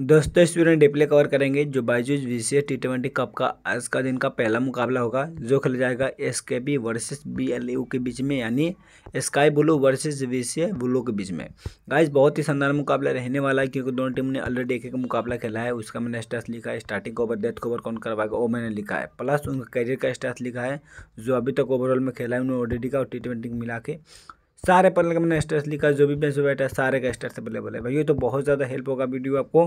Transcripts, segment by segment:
दोस्तों इस वीडियो में डिप्ले कवर करेंगे जो Byju's V T twenty cup का आज का दिन का पहला मुकाबला होगा जो खेला जाएगा S K B versus B L U के बीच में यानी sky blue versus V blue के बीच में गाइस बहुत ही शानदार मुकाबला रहने वाला है क्योंकि दोनों टीम ने ऑलरेडी एक एक मुकाबला खेला है उसका मैंने स्टेटस लिखा है स्टार्टिंग ओवर डेथ ओवर कौन करवाएगा वो मैंने लिखा है प्लस उनका करियर का स्टेटस लिखा है जो अभी तक ओवरऑल में खेला है उन्होंने ओडीडी का और टी ट्वेंटी मिला के सारे पन्ने का मैंने स्ट्रेस लिखा जो भी बेंच बैठा है सारे का स्ट्रेस अवेलेबल है भाई तो बहुत ज़्यादा हेल्प होगा वीडियो आपको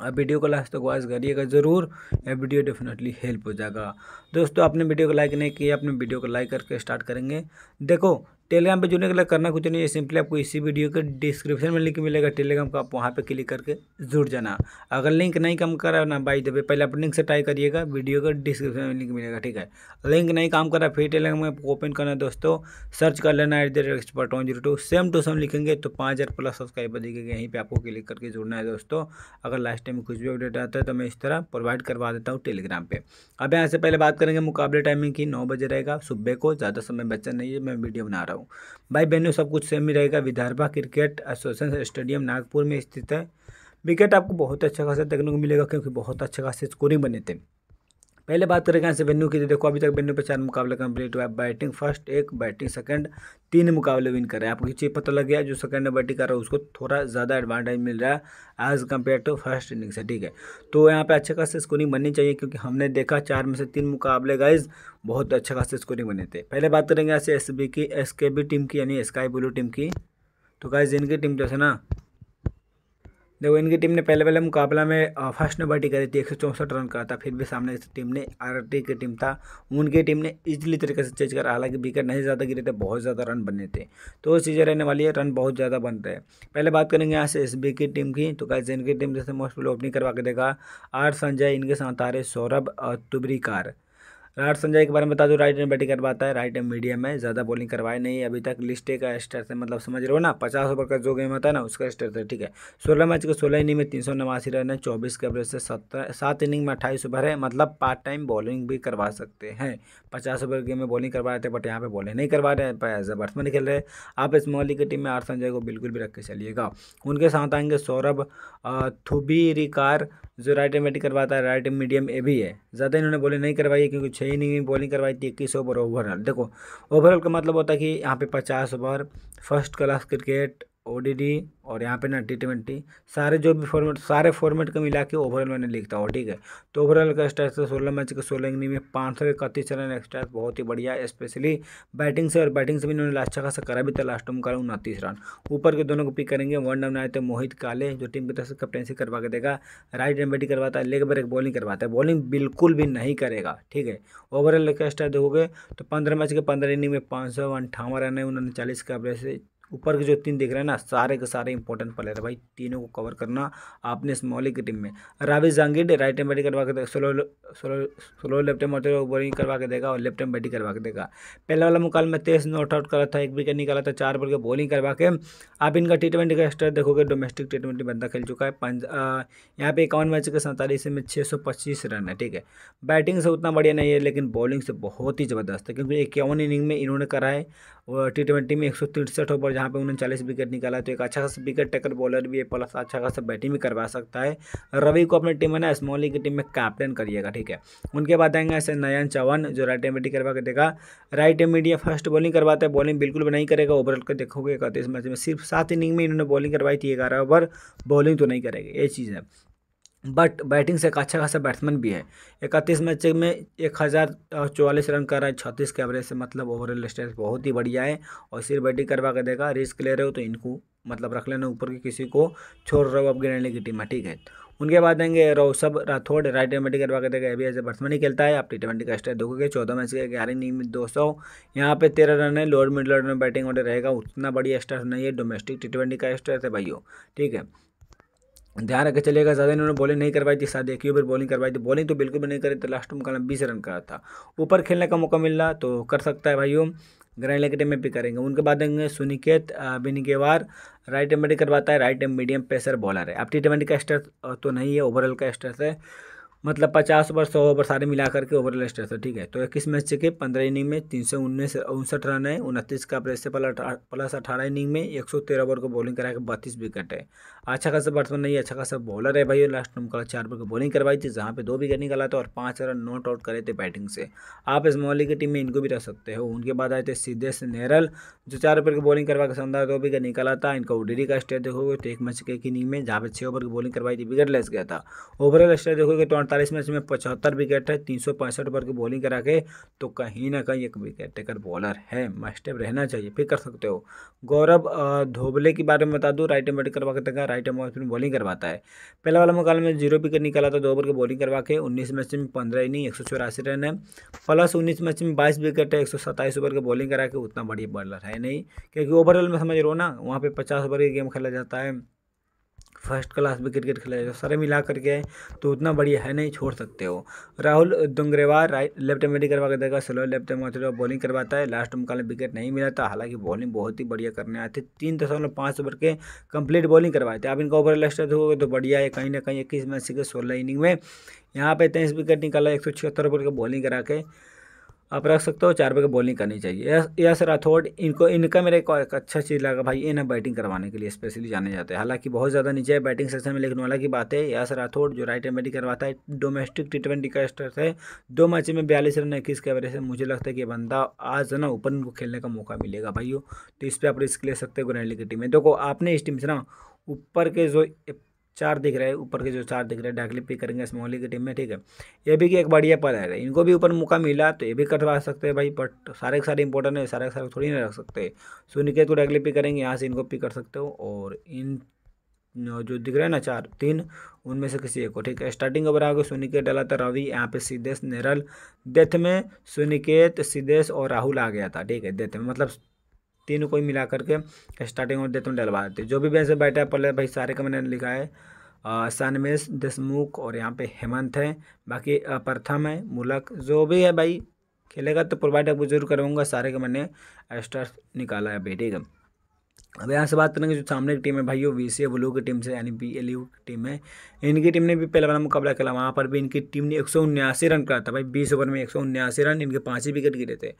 अब वीडियो को लास्ट तक तो वॉच करिएगा ज़रूर यह वीडियो डेफिनेटली हेल्प हो जाएगा दोस्तों आपने वीडियो को लाइक नहीं किया अपने वीडियो को लाइक करके स्टार्ट करेंगे देखो टेलीग्राम पे जुड़ने के लिए करना कुछ नहीं है सिंपली आपको इसी वीडियो के डिस्क्रिप्शन में लिंक मिलेगा टेलीग्राम का आप वहाँ पे क्लिक करके जुड़ जाना अगर लिंक नहीं काम कर रहा ना बाई दबे पहले आप लिंक से ट्राई करिएगा वीडियो का डिस्क्रिप्शन में लिंक मिलेगा ठीक है लिंक नहीं काम कर रहा फिर टेलीग्राम में ओपन करना है दोस्तों सर्च कर लेना at the rate expert one zero two same to same लिखेंगे तो पाँच हज़ार प्लस सब्सक्राइबर दिखेगा यहीं पर आपको क्लिक करके जुड़ना है दोस्तों अगर लास्ट टाइम कुछ भी अपडेट आता है तो मैं इस तरह प्रोवाइड करवा देता हूँ टेलीग्राम पर अब यहाँ से पहले बात करेंगे मुकाबले टाइमिंग की नौ बजे रहेगा सुबह को ज़्यादा समय बचा नहीं है मैं वीडियो बना रहा हूँ हूँ भाई बहनों सब कुछ सेम ही रहेगा Vidarbha cricket association stadium Nagpur में स्थित है विकेट आपको बहुत अच्छा खासा देखने को मिलेगा क्योंकि बहुत अच्छा खासा स्कोरिंग बने थे पहले बात करें यहाँ से वेन्यू की तो देखो अभी तक वेन्यू पे चार मुकाबले कंप्लीट हुआ है बैटिंग फर्स्ट एक बैटिंग सेकंड तीन मुकाबले विन कर रहे हैं आपको ये चीज़ पता लग गया जो सेकंड ने बैटिंग कर रहा है उसको थोड़ा ज़्यादा एडवांटेज मिल रहा है as compare to first inning से ठीक है तो यहाँ पे अच्छे खास स्कोरिंग बननी चाहिए क्योंकि हमने देखा चार में से तीन मुकाबले गाइज बहुत अच्छे खासा स्कोरिंग बने थे पहले बात करेंगे यहाँ से एस की एस टीम की यानी स्काई ब्लू टीम की तो गाइज इनकी टीम जो है ना देखो इनकी टीम ने पहले पहले मुकाबला में फर्स्ट नंबर टी करी थी एक सौ चौंसठ रन का था फिर भी सामने की टीम ने आर की टीम था उनकी टीम ने इजली तरीके से चेज करा हालांकि विकेट नहीं ज़्यादा गिरे थे बहुत ज़्यादा रन बने थे तो चीज़ें रहने वाली है रन बहुत ज़्यादा बन रहे हैं पहले बात करेंगे यहाँ से एस की टीम की तो कैसे इनकी टीम जैसे मोस्ट ओपनिंग करवा के देखा आर संजय इनके साथ आ रहे सौरभ तुबरीकार राहत संजय के बारे में बता दो राइट एंड बैटिंग करवाता है राइट एंड मीडियम में ज़्यादा बॉलिंग करवाए नहीं अभी तक लिस्टे का स्टर से मतलब समझ रहे हो ना पचास ओवर का जो गेम होता है ना उसका स्टर है ठीक है सोलह मैच के सोलह इनिंग में तीन सौ नवासी रन है चौबीस के एवरेज से सत्रह सात इनिंग में अट्ठाईस ओवर है मतलब पार्ट टाइम बॉलिंग भी करवा सकते हैं पचास ओवर गेम में बॉलिंग करवा रहे थे बट यहाँ पर बॉलिंग नहीं करवा रहे हैं बैट्समैन खेल रहे आप इस मोहली की टीम में आर संजय को बिल्कुल भी रख के चलिएगा उनके साथ आएंगे सौरभ थुबी रिकार जो राइट एंड बैटिंग करवाता है राइट एंड मीडियम ए भी है ज़्यादा इन्होंने बॉलिंग नहीं करवाई है क्योंकि छः इनिंग में बॉलिंग करवाई थी इक्कीस ओवर ओवरऑल देखो ओवरऑल का मतलब होता है कि यहाँ पे पचास ओवर फर्स्ट क्लास क्रिकेट ओ और यहाँ पे ना टी ट्वेंटी सारे जो भी फॉर्मेट सारे फॉर्मेट को मिला के ओवरऑल मैंने लिखता हूँ ठीक है तो ओवरऑल का स्टार्स तो सोलह मैच के सोलह इनिंग में पाँच सौ इकतीस रन एक्स्ट्रा बहुत ही बढ़िया स्पेशली बैटिंग से और बैटिंग से भी इन्होंने लास्ट अच्छा खासा करा भी था लास्ट में करा उनतीस रन ऊपर के दोनों को पिक करेंगे वन डाउन आए थे तो मोहित काले जो टीम की तरफ से कप्टेंसी करवा के देगा राइट एंड बैटिंग करवाता है लेग ब्रेक बॉलिंग करवाता है बॉलिंग बिल्कुल भी नहीं करेगा ठीक है ओवरऑल का स्टार देखोगे तो पंद्रह मैच के पंद्रह इनिंग में पाँच सौ अंठावन रन है उन्होंने चालीस का से ऊपर के जो तीन दिख रहे हैं ना सारे के सारे इंपॉर्टेंट प्लेयर है भाई तीनों को कवर करना आपने इस मौलिक टीम में Ravis Jangid right hand batting करवा के देगा slow slow left hand bowling करवा के देगा और लेफ्ट एंड बैटिंग करवा के देगा पहला वाला मुकाल में तेईस नॉट आउट करा था एक विकेट निकाला था चार बोल के बॉलिंग करवा के आप इनका टी ट्वेंटी का स्टार देखोगे डोमेस्टिक टी ट्वेंटी बंदा खेल चुका है पंज यहाँ पे इक्यावन मैच के सैंतालीस में छः सौ पच्चीस रन है ठीक है बैटिंग से उतना बढ़िया नहीं है लेकिन बॉलिंग से बहुत ही ज़बरदस्त है क्योंकि इक्यावन इनिंग में इन्होंने करा है टी ट्वेंटी में एक सौ तिरसठ ओवर जहाँ पे चालीस विकेट निकाला तो एक अच्छा खासा विकेट टेकर बॉलर भी है प्लस अच्छा खासा बैटिंग भी करवा सकता है रवि को अपनी टीम में ना स्मॉली की टीम में कैप्टन करिएगा ठीक है उनके बाद आएंगे ऐसे नयन चवन जो राइट एम बैटिंग करवा के देगा right arm medium first bowling करवाता है बॉलिंग बिल्कुल भी नहीं करेगा ओवरऑल का देखोगे इकतीस मैच में सिर्फ सात इनिंग में इन्होंने बॉलिंग करवाई थी ग्यारह ओवर बॉलिंग तो नहीं करेगी ये चीज़ है बट बैटिंग से एक अच्छा खासा बैट्समैन भी है इकतीस मैच में एक हज़ार चौवालीस रन कर रहा है छत्तीस के एवरेज से मतलब ओवरऑल स्टेट बहुत ही बढ़िया है और सिर्फ बैटिंग करवा के देगा रिस्क ले रहे हो तो इनको मतलब रख लेना ऊपर के किसी को छोड़ रहे हो अब गिरने की टीम है ठीक है उनके बाद देंगे रोसब राठौड़ राइट एम बैटिंग करवा के देगा अभी एज ए बैट्समैन ही खेलता है आप टी ट्वेंटी का स्टेट देखोगे चौदह मैच के ग्यारह इनिंग में दो सौ यहाँ पे तेरह रन है लोअर मिडल ऑर्डर में बैटिंग ऑर्डर रहेगा उतना बढ़िया स्टार्स नहीं है डोमेस्टिक टी ट्वेंटी का स्टार्स है भाइयों ठीक है ध्यान रखे चलेगा ज़्यादा इन्होंने बॉलिंग नहीं करवाई थी शायद एक ही ओवर बॉलिंग करवाई थी बॉलिंग तो बिल्कुल भी नहीं करी तो लास्ट में मुकाबला बीस रन का था ऊपर खेलने का मौका मिल तो कर सकता है भाइयों ग्रैंड विकेट में भी करेंगे उनके बाद देंगे सुनिकेत बिनिकेवार राइट एम करवाता है right arm medium pacer bowler है अब टी ट्वेंटी का स्टर तो नहीं है ओवरऑल का स्ट्रेस है मतलब पचास ओवर सौ ओवर सारे मिला करके ओवर स्टेट था ठीक है तो इक्कीस मैच के पंद्रह इनिंग में तीन सौ उन्नीस उनसठ रन है उनतीस का प्रेस से प्लस अठारह इनिंग में एक सौ तेरह ओवर को बॉलिंग करा के बत्तीस विकेट है अच्छा खासा बैट्समैन नहीं अच्छा खासा बॉलर है भाई लास्ट नंबर का चार ओवर को बॉलिंग करवाई थी जहाँ पे दो विकेट निकला था और पाँच रन नॉट आउट करे थे बैटिंग से आप इस मोहल्ले की टीम में इनको भी रख सकते हो उनके बाद आए थे सिद्धेश नेहरल जो चार ओवर की बॉलिंग करवा के शानदार दो विकेट निकला था इनका उडेरी का स्टेट देखोगे तो एक मैच के इनिंग में जहाँ पे छः ओवर की बॉलिंग करवाई थी विकेट लेस गया था ओवरऑल स्टेट देखोगे तो उनतालीस मैच में पचहत्तर विकेट है तीन सौ पैंसठ ओवर की बॉलिंग करा के तो कहीं ना कहीं एक विकेट टेकर बॉलर है मस्टेप रहना चाहिए फिर कर सकते हो गौरव धोबले के बारे में बता दूँ राइट बैटिंग करवा के तक राइट ऑफ स्पिन बॉलिंग करवाता है पहला वाला मुकाबले में जीरो विकेट निकाला था दो ओवर की बॉलिंग करवा के उन्नीस मैच में पंद्रह इनिंग एक सौ चौरासी रन है प्लस उन्नीस मैच में बाईस विकेट है एक सौ सत्ताईस ओवर की बॉलिंग करा के उतना बढ़िया बॉलर है नहीं क्योंकि ओवरऑल में समझ रहे हो ना वहाँ पर पचास ओवर की गेम खेला जाता है फर्स्ट क्लास भी क्रिकेट खेला जाएगा सारे मिला करके तो उतना बढ़िया है नहीं छोड़ सकते हो राहुल दुंगरेवार राइट लेफ्ट में करवा कर देगा स्लो लेफ्ट एम बॉलिंग करवाता है लास्ट मुकाल में विकेट नहीं मिला था हालांकि बॉलिंग बहुत ही बढ़िया करने आए थे तीन दशमलव पाँच ओवर के कंप्लीट बॉलिंग करवाए थे आप इनका ओवर लेस्ट दोगे तो बढ़िया है कहीं ना कहीं इक्कीस मैच सीखे सोलह इनिंग में यहाँ पे तेईस विकेट निकाला एक सौ छिहत्तर ओवर के बॉलिंग करा के आप रख सकते हो चार बजे बॉलिंग करनी चाहिए सर राठौड़ इनको इनका मेरे को एक अच्छा चीज़ लगा भाई इन्हें बैटिंग करवाने के लिए स्पेशली जाने जाते हैं हालांकि बहुत ज़्यादा नीचे है बैटिंग सेक्शन में लेकिन वाला की बात है सर राठौड़ जो राइट हैंड बैटिंग करवाता है डोमेस्टिक टी ट्वेंटी का स्टार्ट है दो मैच में बयालीस रन इक्कीस के एवरेज से मुझे लगता है कि बंदा आज ना ओपन को खेलने का मौका मिलेगा भाई तो इस पर आप रिस्क ले सकते हो ग्रैंड की टीम में देखो आपने इस टीम से ना ऊपर के जो चार दिख रहे हैं ऊपर के जो चार दिख रहे हैं डाकली पिक करेंगे स्मॉली की टीम में ठीक है ये भी कि एक बढ़िया पद है इनको भी ऊपर मौका मिला तो ये भी करवा सकते हैं भाई बट सारे के सारे इंपॉर्टेंट है सारे के सारे थोड़ी नहीं रख सकते सुनिकेत को डाकली पिक करेंगे यहाँ से इनको पिक कर सकते हो और इन जो दिख रहे हैं ना चार तीन उनमें से किसी एक को ठीक है स्टार्टिंग ओवर आगे सुनिकेत डाला था रवि यहाँ पे सिद्धेश नेरल डेथ में सुनिकेत सिद्धेश और राहुल आ गया था ठीक है डेथ में मतलब तीनों को ही मिला करके स्टार्टिंग और डेथ में डलवा देते जो भी वैसे बैठा पल भाई सारे का मैंने लिखा है सानमेश देशमुख और यहाँ पे हेमंत है बाकी प्रथम है मुलक जो भी है भाई खेलेगा तो प्रोवाइड अब जरूर करूँगा सारे का मैंने एक्स्ट्रा निकाला है बेटे का अब यहाँ से बात करेंगे जो सामने की टीम है भाई वो वी सी ब्लू की टीम से यानी बी एल यू की टीम है इनकी टीम ने भी पहला वाला मुकाबला खेला वहाँ पर भी इनकी टीम ने एक रन करा था भाई बीस ओवर में एक रन इनके पाँच ही विकेट गिरे थे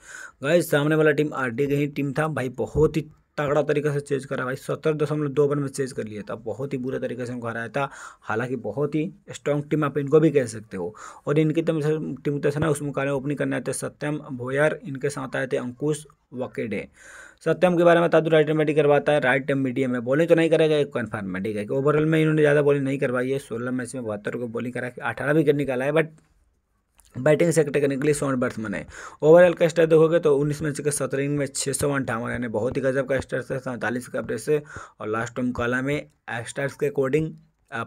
भाई सामने वाला टीम आर डी ही टीम था भाई बहुत ही तगड़ा तरीके से चेज करा भाई सत्तर दशमलव दो ओवर में चेज कर लिया था बहुत ही बुरा तरीके से उनको हराया था हालांकि बहुत ही स्ट्रॉन्ग टीम आप इनको भी कह सकते हो और इनकी टीम टीम तो ना उस मुकाबले ओपनिंग करने आए थे सत्यम भोयर इनके साथ आए थे अंकुश वकेडे सत्यम के बारे में तादू राइट टर्म करवाता है राइट टर्म मीडियम है बॉलिंग तो नहीं करेगा एक कन्फर्म है ठीक है ओवरऑल में इन्होंने ज़्यादा बॉलिंग नहीं करवाई है सोलह मैच में बहत्तर को बॉलिंग करा अठारह विकेट निकाला है बट बैटिंग सेक्टर करने के लिए सोन बर्समन है ओवरऑल का स्टार देखोगे तो उन्नीस मैच के सत्रह इनिंग में छः सौ अंठावन यानी बहुत ही गजब का स्टार्स है सैंतालीस का प्रेस से और लास्ट टर्म कॉला में स्टार्स के अकॉर्डिंग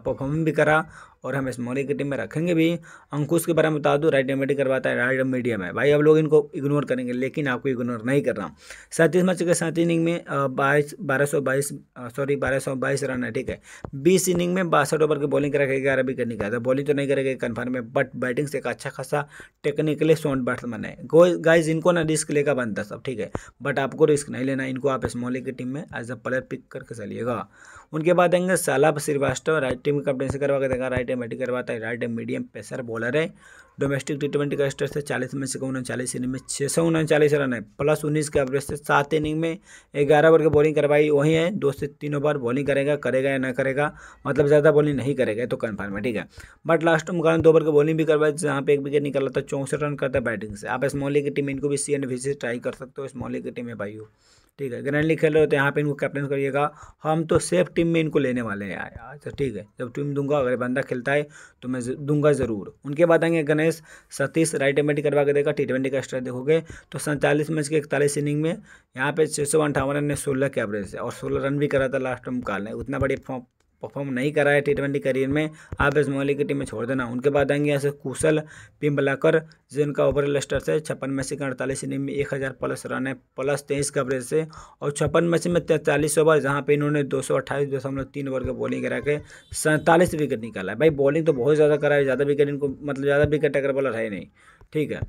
परफॉर्म भी करा और हम इस मौर्य की टीम में रखेंगे भी अंकुश के बारे में बता दूँ राइट मीडिया करवाता है राइट मीडियम है भाई अब लोग इनको इग्नोर करेंगे लेकिन आपको इग्नोर नहीं करना सैंतीस मैच के सात इनिंग में बाईस बारह सौ बाईस सॉरी बारह सौ बाईस रन है ठीक है बीस इनिंग में बासठ ओवर की बॉलिंग करेगा ग्यारह विकेट निकालता बॉलिंग तो नहीं करेगा कन्फर्म है बट बैटिंग से एक अच्छा खासा टेक्निकली सॉन्ड बैट्समैन है गाइज इनको ना रिस्क लेगा बनता सब ठीक है बट आपको रिस्क नहीं लेना इनको आप इस स्मॉली की टीम में एज अ प्लेयर पिक करके चलिएगा उनके बाद आएंगे Salab Shrivastava right team captaincy करवा के देगा राइट राइट एम बैटिंग करवाता है right arm medium pacer bowler है डोमेस्टिक टी ट्वेंटी का स्ट्रेस है चालीस में से उनचालीस इनिंग में छः सौ उनचालीस रन है प्लस उन्नीस के एवरेज से सात इनिंग में ग्यारह ओवर की बॉलिंग करवाई वही है दो से तीन ओवर बॉलिंग करेगा करेगा या ना करेगा मतलब ज़्यादा बॉलिंग नहीं करेगा तो कन्फर्म है ठीक है बट लास्ट में कारण दो ओवर की बॉलिंग भी करवाई जहाँ पे एक विकेट निकाला था चौंसठ रन करता बैटिंग से आप स्मॉली की टीम इनको भी सी एंड से ट्राई कर सकते हो स्मॉली की टीम है भाई ठीक है ग्रैंड लीग खेल रहे होते तो हैं यहाँ पे इनको कैप्टन करिएगा हम तो सेफ टीम में इनको लेने वाले हैं यार तो ठीक है जब टीम दूंगा अगर बंदा खेलता है तो मैं दूंगा ज़रूर उनके बाद आएंगे गणेश सतीश राइट एमेटी करवा के देगा टी ट्वेंटी का स्ट्राइक देखोगे तो सैंतालीस मैच के इकतालीस इनिंग में यहाँ पे छः सौ अंठावन रन ने सोलह के एवरेज से और सोलह रन भी करा था लास्ट टर्म काल ने उतना बड़ी परफॉर्म नहीं करा है टी ट्वेंटी करियर में आप इस मोहली की टीम में छोड़ देना उनके बाद आएंगे ऐसे कुशल पिम्बलाकर जिनका ओवर लस्टर से छप्पन में से अड़तालीस इनिंग में एक हज़ार प्लस रन है प्लस तेईस कवरेज से और छप्पन में से में तैंतालीस ओवर जहाँ पे इन्होंने दो सौ अट्ठाईस दशमलव तीन ओवर का बॉलिंग करा के सैंतालीस विकेट निकाला है भाई बॉलिंग तो बहुत ज़्यादा करा है ज़्यादा विकेट इनको मतलब ज़्यादा विकेट अगर बॉलर है नहीं ठीक है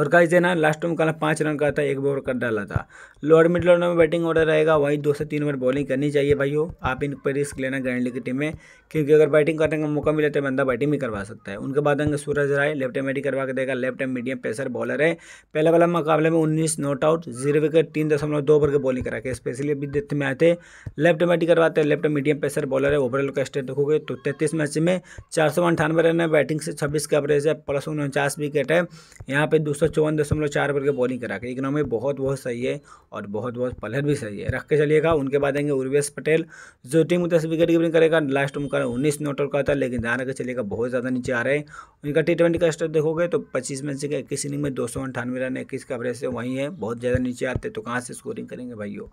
और गाइस इसे ना लास्ट में कहा पाँच रन का था एक ओवर कर डाला था लोअर मिडल ऑर्डर में बैटिंग ऑर्डर रहेगा वहीं दो से तीन ओवर बॉलिंग करनी चाहिए भाई हो आप इन पर रिस्क लेना ग्रैंडली की टीम में क्योंकि अगर बैटिंग करने का मौका मिले तो बंदा बैटिंग भी करवा सकता है उनके बाद आएंगे Suraj Rai left arm batting करवा के देगा left arm medium pacer bowler है पहले वाला मुकाबले में उन्नीस नॉट आउट जीरो विकेट तीन दशमलव दो ओवर के बॉलिंग करा के स्पेशली डेथ में आए थे लेफ्ट बैटिंग करवाते हैं लेफ्ट मीडियम पेसर बॉलर है ओवरऑल का स्टेट देखोगे तो तैतीस मैच में चार सौ अंठानवे रन है बैटिंग से छब्बीस का एवरेज है प्लस उनचास विकेट है यहाँ पे दूसरा सौ चौवन दशमलव चार पर के बॉलिंग करा के इकनॉमी बहुत बहुत सही है और बहुत बहुत पलहर भी सही है रख के चलिएगा उनके बाद आएंगे उर्वेश पटेल जो टीम दस विकेट कीपिंग करेगा लास्ट उनका उन्नीस नॉट आउट का था लेकिन ध्यान रखकर चलिएगा बहुत ज़्यादा नीचे आ रहे हैं उनका टी ट्वेंटी का स्टेट देखोगे तो पच्चीस में से इक्कीस इनिंग में दो सौ अंठानवे रन इक्कीस का एवरेज से वहीं है बहुत ज़्यादा नीचे आते तो कहाँ से स्कोरिंग करेंगे भाइयों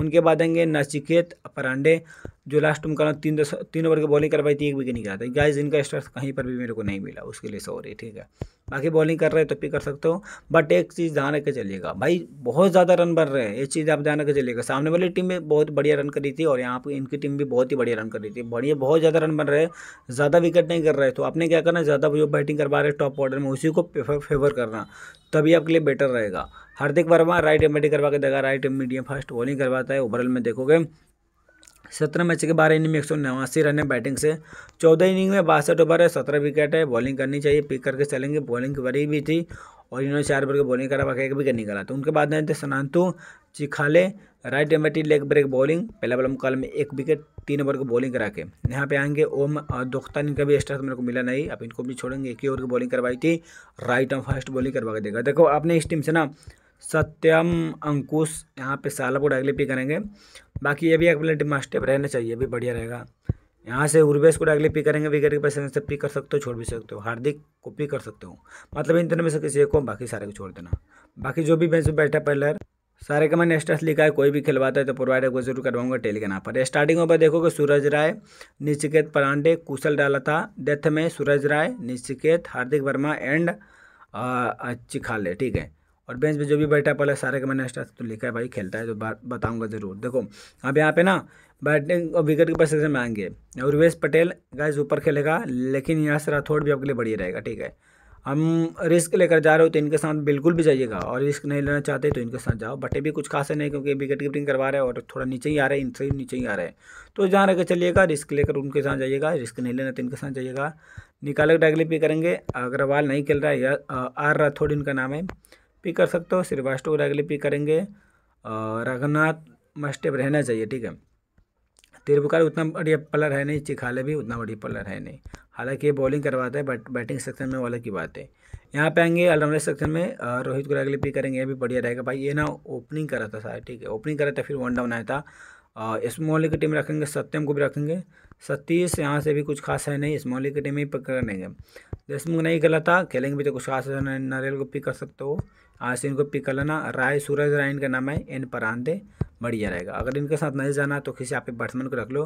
उनके बाद आएंगे नचिकेत अपरांडे जो लास्ट में करा तीन दस तीन ओवर की बॉलिंग करवाई थी एक विकेट नहीं कराता गाइज इनका स्टार्ट कहीं पर भी मेरे को नहीं मिला उसके लिए सॉरी ठीक है बाकी बॉलिंग कर रहे हैं तो भी कर सकते हो बट एक चीज़ ध्यान रखे चलिएगा भाई बहुत ज़्यादा रन बन रहे हैं एक चीज़ आप ध्यान रख चलिएगा सामने वाली टीम में बहुत बढ़िया रन करी थी और यहाँ पर इनकी टीम भी बहुत ही बढ़िया रन कर रही थी बढ़िया बहुत ज़्यादा रन बन रहे हैं ज़्यादा विकेट नहीं कर रहे तो आपने क्या करना ज़्यादा जो बैटिंग करवा रहे टॉप ऑर्डर में उसी को फेवर करना तभी आपके लिए बेटर रहेगा हार्दिक वर्मा राइट एम करवा के देगा राइट मीडियम फास्ट बॉलिंग करवाता है ओवरऑल में देखोगे सत्रह मैच के बारह इनिंग में एक सौ नवासी रन है बैटिंग से चौदह इनिंग में बासठ ओवर है सत्रह विकेट है बॉलिंग करनी चाहिए पिक करके चलेंगे बॉलिंग की वरी भी थी और इन्होंने चार ओवर की बॉलिंग करा बाकी एक विकेट निकाला तो उनके बाद में थे सनातु चिखाले राइट एमटी लेग ब्रेक बॉलिंग पहला बॉल मुकाल में एक विकेट तीन ओवर को बॉलिंग करा के यहाँ पे आएंगे ओम दोख्तान इनका भी एक्स्ट्रा मेरे को मिला नहीं अब इनको भी छोड़ेंगे एक ही ओवर की बॉलिंग करवाई थी राइट और फास्ट बॉलिंग करवा के देगा देखो आपने इस टीम से ना सत्यम अंकुश यहाँ पे साला को डायरेक्टली पी करेंगे बाकी ये भी एक्वलेटिव मास्टेप रहना चाहिए भी बढ़िया रहेगा यहाँ से उर्वेश को डायरेक्टली पी करेंगे विकेट के पैसे से पी कर सकते हो छोड़ भी सकते हो हार्दिक को पी कर सकते हो मतलब इन तरह में से किसी एक को बाकी सारे को छोड़ देना बाकी जो भी बेंच में बैठा पहले सारे का मैंने स्टेटस लिखा है कोई भी खिलवाता है तो प्रोवाइड को जरूर करवाऊंगा टेली के नाम पर स्टार्टिंग में देखोगे सूरज राय निचिकेत परांडे कुशल डाला था डेथ में सूरज राय निचिकेत हार्दिक वर्मा एंड चिखाले ठीक है और बेंच पे जो भी बैठा है पहले सारे का मैंने एक्स्ट्रा तो लिखा है भाई खेलता है तो बताऊंगा ज़रूर देखो अब यहाँ पे ना बैटिंग और विकेट के पैसे से आएंगे उर्वेश पटेल गाइस ऊपर खेलेगा लेकिन यहाँ से राठौड़ भी आपके लिए बढ़िया रहेगा ठीक है हम रिस्क लेकर जा रहे हो तो इनके साथ बिल्कुल भी जाइएगा और रिस्क नहीं लेना चाहते तो इनके साथ जाओ बटे भी कुछ खास है नहीं क्योंकि विकेट कीपिंग करवा रहे हैं और थोड़ा नीचे ही आ रहे हैं इनसे ही नीचे ही आ रहे हैं तो जहाँ रहकर चलिएगा रिस्क लेकर उनके साथ जाइएगा रिस्क नहीं लेना तो इनके साथ जाइएगा निकाल कर डायगली पे करेंगे अग्रवाल नहीं खेल रहा है या आर राठौड़ इनका नाम है पिक कर सकते हो श्रीवास्तव को रागली पिक करेंगे और रघुनाथ मस्टेप रहना चाहिए ठीक है तिरुपकार उतना बढ़िया पलर है नहीं चिखाले भी उतना बढ़िया पलर है नहीं हालांकि ये बॉलिंग करवाता है बट बैटिंग सेक्शन में वाला की बात है यहाँ पे आएंगे ऑलराउंडर सेक्शन में रोहित को रागली पे करेंगे ये भी बढ़िया रहेगा भाई ये ना ओपनिंग करा था सारे ठीक है ओपनिंग करा था फिर वन डाउन आया था स्मॉल की टीम रखेंगे सत्यम को भी रखेंगे सतीश यहाँ से भी कुछ खास है नहीं स्मॉल की टीम ही पिक लेंगे देशमुख नहीं खेला था खेलेंगे भी तो कुछ खास है को पिक कर सकते हो आज से इनको पिक कर लेना राय सूरज राय इनका नाम है एन परांदे बढ़िया रहेगा अगर इनके साथ नहीं जाना तो किसी आप बैट्समैन को रख लो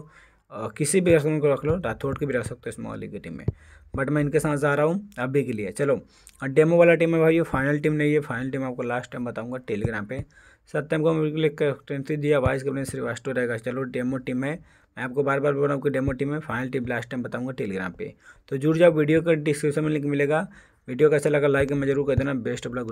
किसी भी बैट्समैन को रख लो राठौड़ के भी रख सकते हो इस मॉल की टीम में बट मैं इनके साथ जा रहा हूँ अभी के लिए चलो और डेमो वाला टीम है भाई ये फाइनल टीम नहीं है फाइनल टीम आपको लास्ट टाइम बताऊँगा टेलीग्राम पर सत्यम को मैंने कैप्टनसी दिया वाइस कैप्टन श्रीवास्तव रहेगा चलो डेमो टीम है मैं आपको बार बार बोल रहा हूँ कि डेमो टीम है फाइनल टीम लास्ट टाइम बताऊंगा टेलीग्राम पर तो जुड़ जाओ वीडियो का डिस्क्रिप्शन में लिंक मिलेगा वीडियो कैसा लगा लाइक मैं जरूर कर देना बेस्ट ऑफ लग